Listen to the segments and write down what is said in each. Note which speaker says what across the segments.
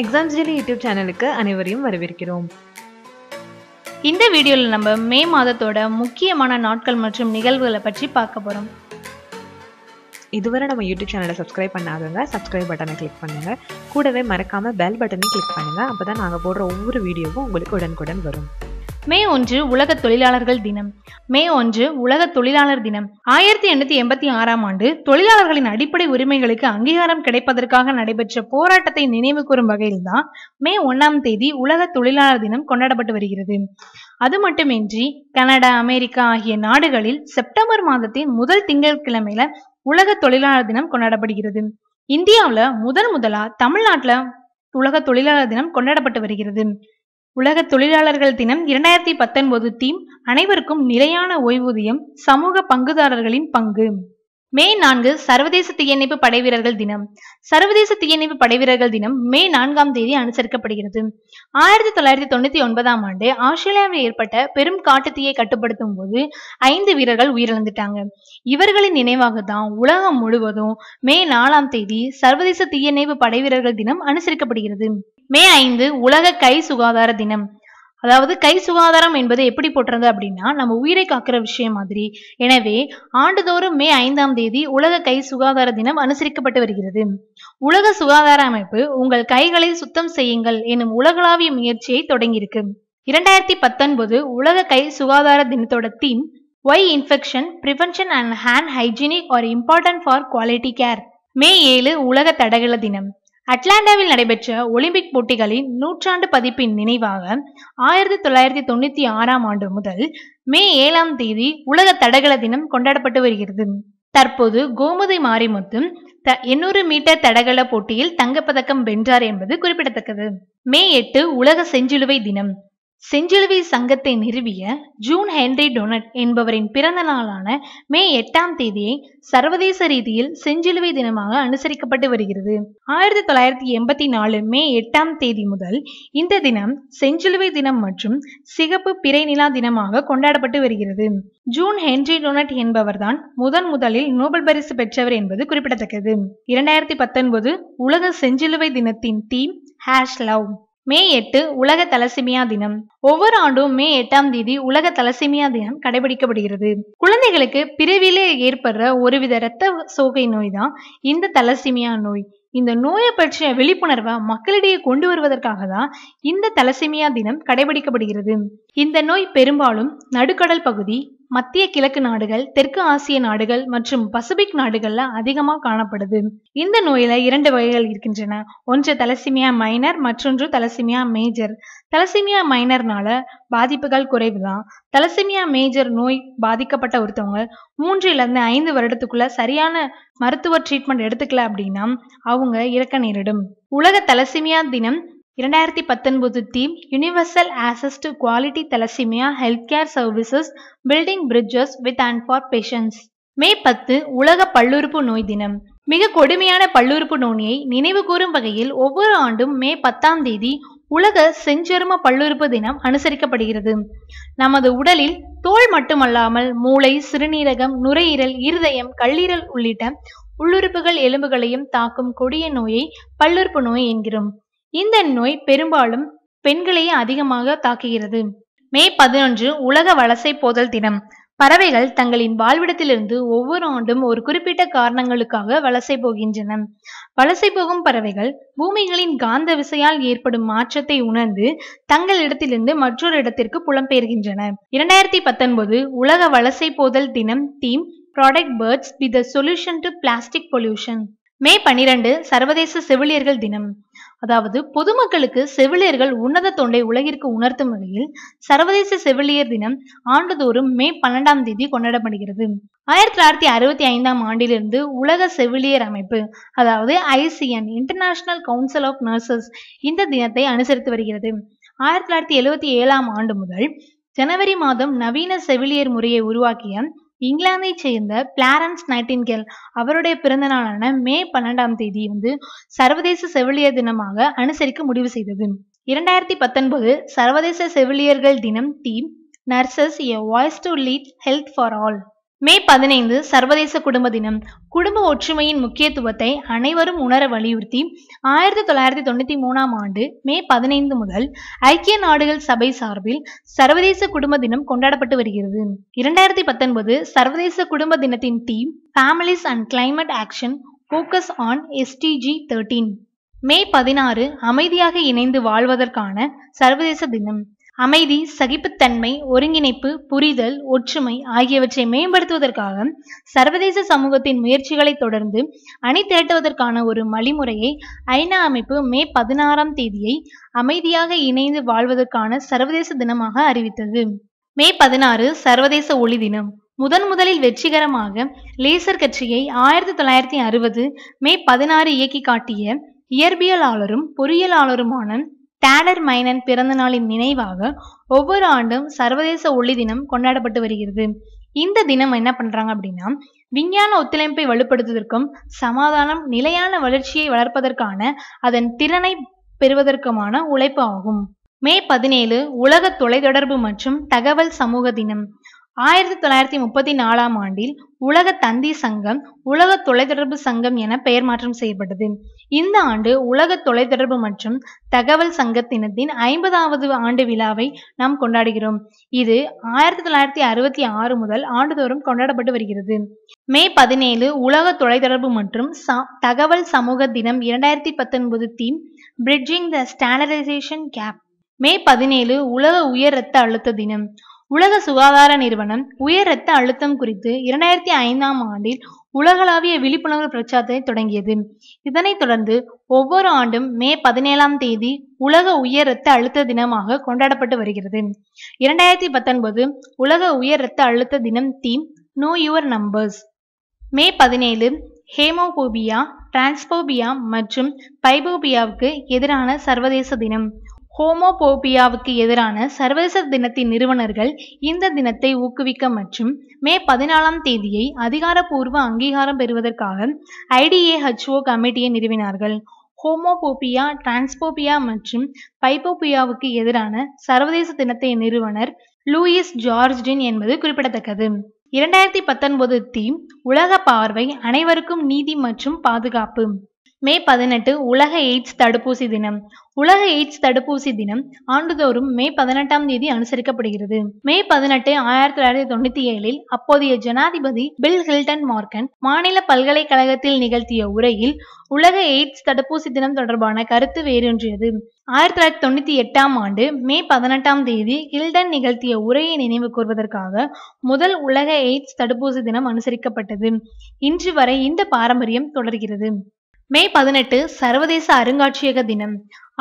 Speaker 1: exams daily YouTube சேனலுக்கு அனைவரையும் வரவேற்கிறோம் இந்த வீடியோவில் நம்ம மே மாதத்தோட முக்கியமான நாட்கள் மற்றும் நிகழ்வுகளை பற்றி பார்க்க போகிறோம் இதுவரை நம்ம யூடியூப் சேனலை சப்ஸ்கிரைப் பண்ணாதவங்க சப்ஸ்கிரைப் பட்டனை கிளிக் பண்ணுங்கள் கூடவே மறக்காமல் பெல் பட்டனையும் கிளிக் பண்ணுங்கள் அப்போ தான் நாங்கள் போடுற ஒவ்வொரு வீடியோவும் உங்களுக்கு உடனுக்குடன் வரும் மே ஒன்று உலக தொழிலாளர்கள் தினம் மே ஒன்று உலக தொழிலாளர் தினம் ஆயிரத்தி எண்ணூத்தி எண்பத்தி ஆறாம் ஆண்டு தொழிலாளர்களின் அடிப்படை உரிமைகளுக்கு அங்கீகாரம் கிடைப்பதற்காக நடைபெற்ற போராட்டத்தை நினைவு கூறும் வகையில்தான் மே ஒன்னாம் தேதி உலக தொழிலாளர் தினம் கொண்டாடப்பட்டு வருகிறது அது மட்டுமின்றி கனடா அமெரிக்கா ஆகிய நாடுகளில் செப்டம்பர் மாதத்தின் முதல் திங்கட்கிழமையில உலக தொழிலாளர் தினம் கொண்டாடப்படுகிறது இந்தியாவில் முதன் முதலா தமிழ்நாட்டில் உலக தொழிலாளர் தினம் கொண்டாடப்பட்டு வருகிறது உலக தொழிலாளர்கள் தினம் இரண்டாயிரத்தி பத்தொன்பது தீம் அனைவருக்கும் நிலையான ஓய்வூதியம் சமூக பங்குதாரர்களின் பங்கு மே நான்கு சர்வதேச தீயணைப்பு படைவீரர்கள் தினம் சர்வதேச தீயணைப்பு படைவீரர்கள் தினம் மே நான்காம் தேதி அனுசரிக்கப்படுகிறது ஆயிரத்தி தொள்ளாயிரத்தி தொண்ணூத்தி ஒன்பதாம் ஆண்டு ஆஸ்திரேலியாவில் ஏற்பட்ட பெரும் காட்டு தீயை கட்டுப்படுத்தும் போது ஐந்து வீரர்கள் உயிரிழந்துட்டாங்க இவர்களின் நினைவாக தான் உலகம் முழுவதும் மே நாலாம் தேதி சர்வதேச தீயணைப்பு படைவீரர்கள் தினம் அனுசரிக்கப்படுகிறது மே ஐந்து உலக கை சுகாதார தினம் அதாவது கை சுகாதாரம் என்பது எப்படி போட்டுறது அப்படின்னா நம்ம உயிரை காக்கிற விஷயம் மாதிரி எனவே ஆண்டுதோறும் மே ஐந்தாம் தேதி உலக கை சுகாதார தினம் அனுசரிக்கப்பட்டு வருகிறது உலக சுகாதார அமைப்பு உங்கள் கைகளை சுத்தம் செய்யுங்கள் எனும் உலகளாவிய முயற்சியை தொடங்கியிருக்கு இரண்டாயிரத்தி பத்தொன்பது உலக கை சுகாதார தினத்தோட theme why infection prevention and hand hygienic are important for quality care May ஏழு உலக தடகள தினம் அட்லாண்டாவில் நடைபெற்ற ஒலிம்பிக் போட்டிகளின் நூற்றாண்டு பதிப்பின் நினைவாக ஆயிரத்தி தொள்ளாயிரத்தி தொண்ணூத்தி ஆறாம் ஆண்டு முதல் மே ஏழாம் தேதி உலக தடகள தினம் கொண்டாடப்பட்டு வருகிறது தற்போது கோமதி மாரிமுத்து எண்ணூறு மீட்டர் தடகள போட்டியில் தங்கப்பதக்கம் வென்றார் என்பது குறிப்பிடத்தக்கது மே எட்டு உலக செஞ்சிலுவை தினம் செஞ்சிலுவை சங்கத்தை நிறுவிய ஜூன் ஹென்ரி டொனட் என்பவரின் பிறந்த நாளான மே எட்டாம் தேதியை சர்வதேச ரீதியில் செஞ்சிலுவை தினமாக அனுசரிக்கப்பட்டு வருகிறது ஆயிரத்தி தொள்ளாயிரத்தி எண்பத்தி நாலு மே எட்டாம் தேதி முதல் இந்த தினம் செஞ்சிலுவை தினம் மற்றும் சிகப்பு பிறை நிலா தினமாக கொண்டாடப்பட்டு வருகிறது ஜூன் ஹென்ரி டொனட் என்பவர்தான் முதன் முதலில் நோபல் பரிசு பெற்றவர் என்பது குறிப்பிடத்தக்கது இரண்டாயிரத்தி பத்தொன்பது உலக செஞ்சிலுவை தினத்தின் தீம் ஹேஷ் லவ் மே எட்டு உலக தலசிமியா தினம் ஒவ்வொரு ஆண்டும் மே எட்டாம் தேதி உலக தலசிமியா தினம் கடைபிடிக்கப்படுகிறது குழந்தைகளுக்கு பிறவிலே ஏற்படுற ஒருவித இரத்த சோகை நோய் தான் இந்த தலசிமியா நோய் இந்த நோயை பற்றிய விழிப்புணர்வை மக்களிடையே கொண்டு வருவதற்காக தான் இந்த தலசிமியா தினம் கடைபிடிக்கப்படுகிறது இந்த நோய் பெரும்பாலும் நடுக்கடல் பகுதி மத்திய கிழக்கு நாடுகள் தெற்கு ஆசிய நாடுகள் மற்றும் பசிபிக் நாடுகள்ல அதிகமா காணப்படுது இந்த நோயில இரண்டு வகைகள் இருக்கின்றன ஒன்று தலசிமியா மைனர் மற்றொன்று தலசிமியா மேஜர் தலசிமியா மைனர்னால பாதிப்புகள் குறைவுதான் தலசிமியா மேஜர் நோய் பாதிக்கப்பட்ட ஒருத்தவங்க மூன்றுல இருந்து ஐந்து வருடத்துக்குள்ள சரியான மருத்துவ ட்ரீட்மெண்ட் எடுத்துக்கல அப்படின்னா அவங்க இறக்க நேரிடும் உலக தலசிமியா தினம் இரண்டாயிரத்தி பத்தொன்பது theme universal access to quality thalassemia health care services building bridges with and for patients May பத்து உலக பல்லுறுப்பு நோய் தினம் மிக கொடுமையான பல்லுறுப்பு நோயை நினைவு கூறும் வகையில் ஒவ்வொரு ஆண்டும் மே பத்தாம் தேதி உலக செஞ்சரும பல்லுறுப்பு தினம் அனுசரிக்கப்படுகிறது நமது உடலில் தோல் மட்டுமல்லாமல் மூளை சிறுநீரகம் நுரையீரல் இருதயம் கல்லீரல் உள்ளிட்ட உள்ளுறுப்புகள் எலும்புகளையும் தாக்கும் கொடிய நோயை பல்லுறுப்பு நோய் என்கிறோம் இந்த நோய் பெரும்பாலும் பெண்களையே அதிகமாக தாக்குகிறது மே பதினொன்று உலக வலசை போதல் தினம் பறவைகள் தங்களின் வாழ்விடத்திலிருந்து ஒவ்வொரு ஆண்டும் ஒரு குறிப்பிட்ட காரணங்களுக்காக வலசை போகின்றன வலசை போகும் பறவைகள் பூமிகளின் காந்த விசையால் ஏற்படும் மாற்றத்தை உணர்ந்து தங்கள் இடத்திலிருந்து மற்றொரு இடத்திற்கு புலம்பெயர்கின்றன இரண்டாயிரத்தி பத்தொன்பது உலக வலசை போதல் தினம் theme protect birds with solution to plastic pollution May பனிரெண்டு சர்வதேச செவிலியர்கள் தினம் அதாவது பொதுமக்களுக்கு செவிலியர்கள் உன்னத தொண்டை உலகிற்கு உணர்த்தும் வகையில் சர்வதேச செவிலியர் தினம் ஆண்டுதோறும் மே பன்னெண்டாம் தேதி கொண்டாடப்படுகிறது ஆயிரத்தி தொள்ளாயிரத்தி அறுபத்தி ஐந்தாம் ஆண்டிலிருந்து உலக செவிலியர் அமைப்பு அதாவது ICN International Council of Nurses இந்த தினத்தை அனுசரித்து வருகிறது ஆயிரத்தி தொள்ளாயிரத்தி எழுவத்தி ஏழாம் ஆண்டு முதல் ஜனவரி மாதம் நவீன செவிலியர் முறையை உருவாக்கிய இங்கிலாந்தை சேர்ந்த பிளாரன்ஸ் நைட்டின்கேல் அவருடைய பிறந்த நாளான மே பன்னெண்டாம் தேதி வந்து சர்வதேச செவிலியர் தினமாக அனுசரிக்க முடிவு செய்தது இரண்டாயிரத்தி பத்தொன்பது சர்வதேச செவிலியர்கள் தினம் theme nurses a voice to lead health for all May பதினைந்து சர்வதேச குடும்ப தினம் குடும்ப ஒற்றுமையின் முக்கியத்துவத்தை அனைவரும் உணர வலியுறுத்தி ஆயிரத்தி தொள்ளாயிரத்தி தொண்ணூத்தி மூணாம் ஆண்டு மே பதினைந்து முதல் ஐக்கிய நாடுகள் சபை சார்பில் சர்வதேச குடும்ப தினம் கொண்டாடப்பட்டு வருகிறது இரண்டாயிரத்தி பத்தொன்பது சர்வதேச குடும்ப தினத்தின் theme families and climate action focus on SDG thirteen May பதினாறு அமைதியாக இணைந்து வாழ்வதற்கான சர்வதேச தினம் அமைதி சகிப்புத்தன்மை ஒருங்கிணைப்பு புரிதல் ஒற்றுமை ஆகியவற்றை மேம்படுத்துவதற்காக சர்வதேச சமூகத்தின் முயற்சிகளை தொடர்ந்து அணி திரட்டுவதற்கான ஒரு வழிமுறையை ஐநா அமைப்பு மே பதினாறாம் தேதியை அமைதியாக இணைந்து வாழ்வதற்கான சர்வதேச தினமாக அறிவித்தது மே பதினாறு சர்வதேச ஒளி தினம் முதன் முதலில் வெற்றிகரமாக லேசர் கட்சியை ஆயிரத்தி தொள்ளாயிரத்தி அறுபது மே பதினாறு இயக்கி காட்டிய இயற்பியலாளரும் பொறியியலாளருமான டேலர் மைனன் பிறந்த நாளின் நினைவாக ஒவ்வொரு ஆண்டும் சர்வதேச ஒளி தினம் கொண்டாடப்பட்டு வருகிறது இந்த தினம் என்ன பண்றாங்க அப்படின்னா விஞ்ஞான ஒத்துழைப்பை வலுப்படுத்துவதற்கும் சமாதானம் நிலையான வளர்ச்சியை வளர்ப்பதற்கான அதன் திறனை பெறுவதற்குமான உழைப்பு ஆகும் மே பதினேழு உலக தொலைத்தொடர்பு மற்றும் தகவல் சமூக தினம் ஆயிரத்தி தொள்ளாயிரத்தி முப்பத்தி நாலாம் ஆண்டில் உலக தந்தி சங்கம் உலக தொலைத்தொடர்பு சங்கம் என பெயர் மாற்றம் செய்யப்பட்டது இந்த ஆண்டு உலக தொலைத்தொடர்பு மற்றும் தகவல் சங்கத்தினத்தின் ஐம்பதாவது ஆண்டு விழாவை நாம் கொண்டாடுகிறோம் இது ஆயிரத்தி தொள்ளாயிரத்தி அறுபத்தி ஆறு முதல் ஆண்டுதோறும் கொண்டாடப்பட்டு வருகிறது மே பதினேழு உலக தொலைத்தொடர்பு மற்றும் தகவல் சமூக தினம் இரண்டாயிரத்தி பத்தொன்பது theme bridging the standardization gap May பதினேழு உலக உயர் ரத்த அழுத்த தினம் உலக சுகாதார நிறுவனம் உயர் இரத்த அழுத்தம் குறித்து இரண்டாயிரத்தி ஐந்தாம் ஆண்டில் உலகளாவிய விழிப்புணர்வு பிரச்சாரத்தை தொடங்கியது இதனைத் தொடர்ந்து ஒவ்வொரு ஆண்டும் மே பதினேழாம் தேதி உலக உயர் இரத்த அழுத்த தினமாக கொண்டாடப்பட்டு வருகிறது இரண்டாயிரத்தி பத்தொன்பது உலக உயர் இரத்த அழுத்த தினம் theme know your numbers May பதினேழு ஹேமோபோபியா டிரான்ஸ்போபியா மற்றும் பைபோபியாவுக்கு எதிரான சர்வதேச தினம் ஹோமோபோபியாவுக்கு எதிரான சர்வதேச தினத்தின் நிறுவனர்கள் இந்த தினத்தை ஊக்குவிக்க மற்றும் மே பதினாலாம் தேதியை அதிகாரப்பூர்வ அங்கீகாரம் பெறுவதற்காக ஐடிஏஹெச்ஓ கமிட்டியை நிறுவினார்கள் ஹோமோபோபியா டிரான்ஸ்போபியா மற்றும் பைப்போபியாவுக்கு எதிரான சர்வதேச தினத்தை நிறுவனர் லூயிஸ் ஜார்ஜின் என்பது குறிப்பிடத்தக்கது இரண்டாயிரத்தி பத்தொன்பது தீம் உலக பார்வை அனைவருக்கும் நீதி மற்றும் பாதுகாப்பு மே பதினெட்டு உலக எய்ட்ஸ் தடுப்பூசி தினம் உலக எய்ட்ஸ் தடுப்பூசி தினம் ஆண்டுதோறும் மே பதினெட்டாம் தேதி அனுசரிக்கப்படுகிறது மே பதினெட்டு ஆயிரத்தி தொள்ளாயிரத்தி தொண்ணூத்தி ஏழில் அப்போதைய ஜனாதிபதி பில் ஹில்டன் மார்க்கன் மாநில பல்கலைக்கழகத்தில் நிகழ்த்திய உரையில் உலக எய்ட்ஸ் தடுப்பூசி தினம் தொடர்பான கருத்து வேரூன்றியது ஆயிரத்தி தொள்ளாயிரத்தி தொண்ணூத்தி எட்டாம் ஆண்டு மே பதினெட்டாம் தேதி ஹில்டன் நிகழ்த்திய உரையை நினைவு கூறுவதற்காக முதல் உலக எய்ட்ஸ் தடுப்பூசி தினம் அனுசரிக்கப்பட்டது இன்று வரை இந்த பாரம்பரியம் தொடர்கிறது மே பதினெட்டு சர்வதேச அருங்காட்சியக தினம்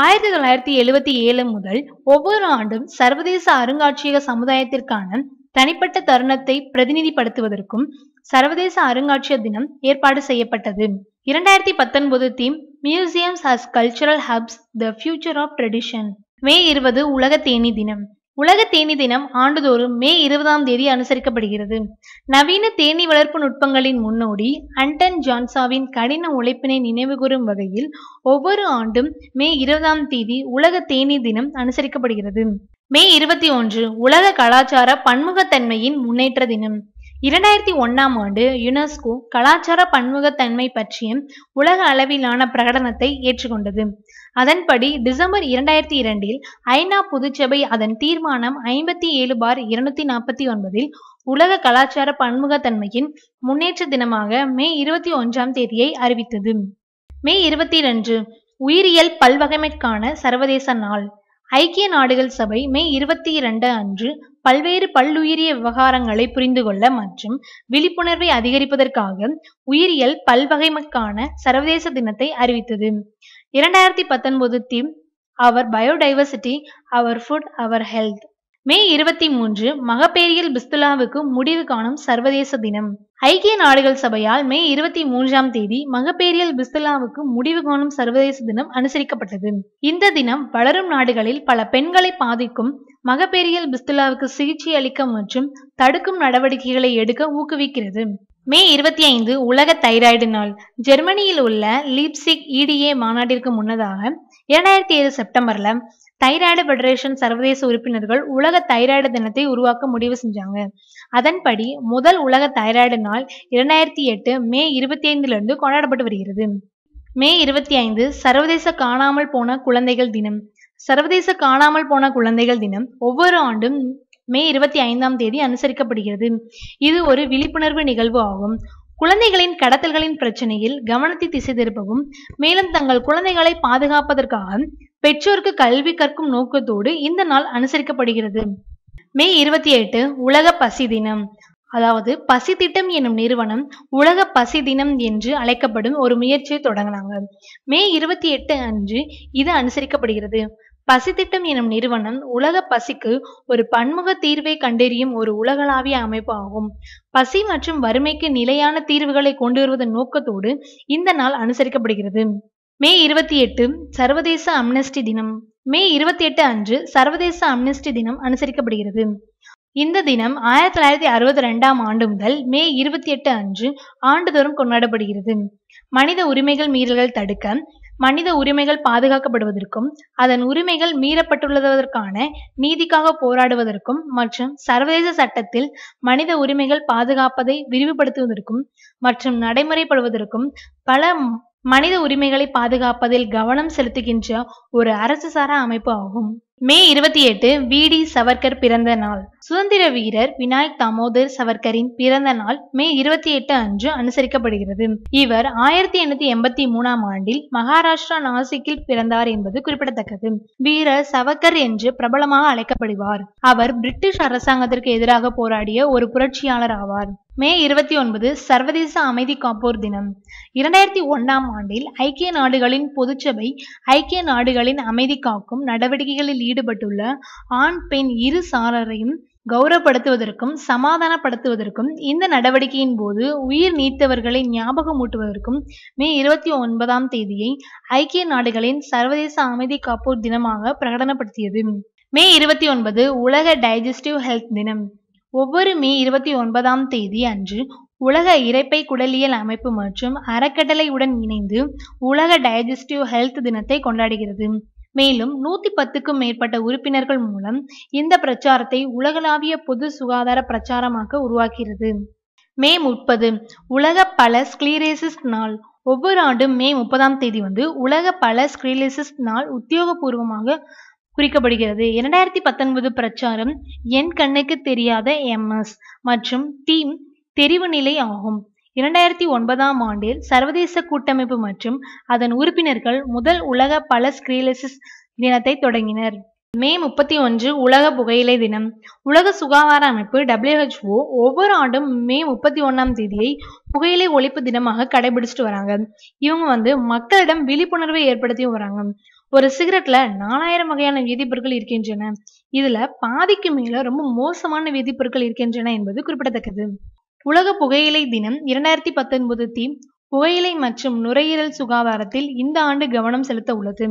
Speaker 1: ஆயிரத்தி தொள்ளாயிரத்தி எழுவத்தி ஏழு முதல் ஒவ்வொரு ஆண்டும் சர்வதேச அருங்காட்சியக சமுதாயத்திற்கான தனிப்பட்ட தருணத்தை பிரதிநிதிப்படுத்துவதற்கும் சர்வதேச அருங்காட்சியக தினம் ஏற்பாடு செய்யப்பட்டது இரண்டாயிரத்தி பத்தொன்பது theme museums as cultural hubs the future of tradition May இருபது உலக தேனி தினம் உலக தேனி தினம் ஆண்டுதோறும் மே இருபதாம் தேதி அனுசரிக்கப்படுகிறது நவீன தேனி வளர்ப்பு நுட்பங்களின் முன்னோடி அண்டன் ஜான்சாவின் கடின உழைப்பினை நினைவுகூறும் வகையில் ஒவ்வொரு ஆண்டும் மே இருபதாம் தேதி உலக தேனி தினம் அனுசரிக்கப்படுகிறது மே இருபத்தி ஒன்று உலக கலாச்சார பன்முகத்தன்மையின் முன்னேற்ற தினம் இரண்டாயிரத்தி ஒன்னாம் ஆண்டு யுனெஸ்கோ கலாச்சார பன்முகத்தன்மை பற்றிய உலக அளவிலான பிரகடனத்தை ஏற்றுக்கொண்டது அதன்படி டிசம்பர் இரண்டாயிரத்தி இரண்டில் ஐநா பொதுச்சபை அதன் தீர்மானம் ஐம்பத்தி ஏழு பார் இருநூத்தி நாற்பத்தி ஒன்பதில் உலக கலாச்சார பன்முகத்தன்மையின் முன்னேற்ற தினமாக மே இருபத்தி ஒன்றாம் தேதியை அறிவித்தது மே இருபத்தி இரண்டு உயிரியல் பல்வகைமைக்கான சர்வதேச நாள் ஐக்கிய நாடுகள் சபை மே இருபத்தி இரண்டு அன்று பல்வேறு பல்லுயிரிய விவகாரங்களை புரிந்து கொள்ள மற்றும் விழிப்புணர்வை அதிகரிப்பதற்காக உயிரியல் பல்வகைமைக்கான சர்வதேச தினத்தை அறிவித்தது இரண்டாயிரத்தி பத்தொன்பது theme our biodiversity our food our health May இருபத்தி மூன்று மகப்பேரியல் பிஸ்துலாவுக்கு முடிவு காணும் சர்வதேச தினம் ஐக்கிய நாடுகள் சபையால் மே இருபத்தி மூன்றாம் தேதி மகப்பேரியல் பிஸ்துலாவுக்கு முடிவு காணும் சர்வதேச தினம் அனுசரிக்கப்பட்டது இந்த தினம் வளரும் நாடுகளில் பல பெண்களை பாதிக்கும் மகப்பேரியல் பிஸ்துலாவுக்கு சிகிச்சை அளிக்க மற்றும் தடுக்கும் நடவடிக்கைகளை எடுக்க ஊக்குவிக்கிறது மே இருபத்தி ஐந்து உலக தைராய்டு நாள் ஜெர்மனியில் உள்ள லீப்சிக் இடிஏ மாநாட்டிற்கு முன்னதாக இரண்டாயிரத்தி ஏழு செப்டம்பர்ல தைராய்டு ஃபெடரேஷன் சர்வதேச உறுப்பினர்கள் உலக தைராய்டு தினத்தை உருவாக்க முடிவு செஞ்சாங்க அதன்படி முதல் உலக தைராய்டு நாள் இரண்டாயிரத்தி எட்டு மே இருபத்தி ஐந்துலேருந்து கொண்டாடப்பட்டு வருகிறது மே இருபத்தி ஐந்து சர்வதேச காணாமல் போன குழந்தைகள் தினம் சர்வதேச காணாமல் போன குழந்தைகள் தினம் ஒவ்வொரு ஆண்டும் மே இருபத்தி ஐந்தாம் தேதி அனுசரிக்கப்படுகிறது இது ஒரு விழிப்புணர்வு நிகழ்வு ஆகும் குழந்தைகளின் கடத்தல்களின் பிரச்சனையில் கவனத்தை திசை திருப்பவும் மேலும் தங்கள் குழந்தைகளை பாதுகாப்பதற்காக பெற்றோருக்கு கல்வி கற்கும் நோக்கத்தோடு இந்த நாள் அனுசரிக்கப்படுகிறது மே இருபத்தி எட்டு உலக பசி தினம் அதாவது பசி திட்டம் எனும் நிறுவனம் உலக பசி தினம் என்று அழைக்கப்படும் ஒரு முயற்சியை தொடங்கினாங்க மே இருபத்தி எட்டு அன்று இது அனுசரிக்கப்படுகிறது பசித்திட்டம் எனும் நிறுவனம் உலக பசிக்கு ஒரு பன்முக தீர்வை கண்டறியும் ஒரு உலகளாவிய அமைப்பு ஆகும் பசி மற்றும் வறுமைக்கு நிலையான தீர்வுகளை கொண்டு வருவதன் நோக்கத்தோடு இந்த நாள் அனுசரிக்கப்படுகிறது மே இருபத்தி எட்டு சர்வதேச அம்னஸ்டி தினம் மே இருபத்தி எட்டு அன்று சர்வதேச அம்னஸ்டி தினம் அனுசரிக்கப்படுகிறது இந்த தினம் ஆயிரத்தி தொள்ளாயிரத்தி அறுபத்தி ரெண்டாம் ஆண்டு முதல் மே இருபத்தி எட்டு அன்று ஆண்டுதோறும் கொண்டாடப்படுகிறது மனித உரிமைகள் மீறல்கள் தடுக்க மனித உரிமைகள் பாதுகாக்கப்படுவதற்கும் அதன் உரிமைகள் மீறப்பட்டுள்ளதற்கான நீதிக்காக போராடுவதற்கும் மற்றும் சர்வதேச சட்டத்தில் மனித உரிமைகள் பாதுகாப்பதை விரிவுபடுத்துவதற்கும் மற்றும் நடைமுறைப்படுவதற்கும் பல மனித உரிமைகளை பாதுகாப்பதில் கவனம் செலுத்துகின்ற ஒரு அரசு சாரா அமைப்பு ஆகும் மே இருபத்தி எட்டு வி டி சவர்கர் பிறந்த நாள் சுதந்திர வீரர் விநாயக் தாமோதர் சவர்கரின் பிறந்த நாள் மே இருபத்தி எட்டு அன்று அனுசரிக்கப்படுகிறது இவர் ஆயிரத்தி எண்ணூத்தி எண்பத்தி மூணாம் ஆண்டில் மகாராஷ்டிரா நாசிக்கில் பிறந்தார் என்பது குறிப்பிடத்தக்கது வீரர் சவர்கர் என்று பிரபலமாக அழைக்கப்படுவார் அவர் பிரிட்டிஷ் அரசாங்கத்திற்கு எதிராக போராடிய ஒரு புரட்சியாளர் ஆவார் மே இருபத்தி ஒன்பது சர்வதேச அமைதி காப்போர் தினம் இரண்டாயிரத்தி ஒன்னாம் ஆண்டில் ஐக்கிய நாடுகளின் பொதுச்சபை ஐக்கிய நாடுகளின் அமைதி காக்கும் நடவடிக்கைகளில் ஈடுபட்டுள்ள ஆண் பெண் இரு சாரரையும் கௌரவப்படுத்துவதற்கும் சமாதானப்படுத்துவதற்கும் இந்த நடவடிக்கையின் போது உயிர் நீத்தவர்களை ஞாபகமூட்டுவதற்கும் மே இருபத்தி ஒன்பதாம் தேதியை ஐக்கிய நாடுகளின் சர்வதேச அமைதி காப்போர் தினமாக பிரகடனப்படுத்தியது மே இருபத்தி ஒன்பது உலக டைஜஸ்டிவ் ஹெல்த் தினம் ஒவ்வொரு மே இருபத்தி ஒன்பதாம் தேதி அன்று உலக இறைப்பை குடலியல் அமைப்பு மற்றும் அறக்கட்டளையுடன் இணைந்து உலக டைஜஸ்டிவ் ஹெல்த் தினத்தை கொண்டாடுகிறது மேலும் நூத்தி பத்துக்கும் மேற்பட்ட உறுப்பினர்கள் மூலம் இந்த பிரச்சாரத்தை உலகளாவிய பொது சுகாதார பிரச்சாரமாக உருவாக்குகிறது மே முப்பது உலக பல ஸ்கிளீரேசிஸ் நாள் ஒவ்வொரு ஆண்டும் மே முப்பதாம் தேதி வந்து உலக பல ஸ்கிரீலிசிஸ் நாள் உத்தியோகபூர்வமாக குறிக்கப்படுகிறது இரண்டாயிரத்தி பத்தொன்பது பிரச்சாரம் என் கண்ணுக்கு தெரியாத எம்எஸ் மற்றும் தீம் தெரிவு நிலை ஆகும் இரண்டாயிரத்தி ஒன்பதாம் ஆண்டில் சர்வதேச கூட்டமைப்பு மற்றும் அதன் உறுப்பினர்கள் முதல் உலக பல ஸ்கிரீலசிஸ் தினத்தை தொடங்கினர் மே முப்பத்தி ஒன்று உலக புகையிலை தினம் உலக சுகாதார அமைப்பு டபிள்யூஹெச்ஓ ஒவ்வொரு ஆண்டும் மே முப்பத்தி ஒன்றாம் தேதியை புகையிலை ஒழிப்பு தினமாக கடைபிடிச்சிட்டு வராங்க இவங்க வந்து மக்களிடம் விழிப்புணர்வை ஏற்படுத்தி வராங்க ஒரு சிகரெட்ல நாலாயிரம் வகையான வேதிப்பொருட்கள் இருக்கின்றன இதுல பாதிக்கு மேல ரொம்ப மோசமான வேதிப்பொருட்கள் இருக்கின்றன என்பது குறிப்பிடத்தக்கது உலக புகையிலை தினம் இரண்டாயிரத்தி பத்தொன்பது தீம் புகையிலை மற்றும் நுரையீரல் சுகாதாரத்தில் இந்த ஆண்டு கவனம் செலுத்த உள்ளது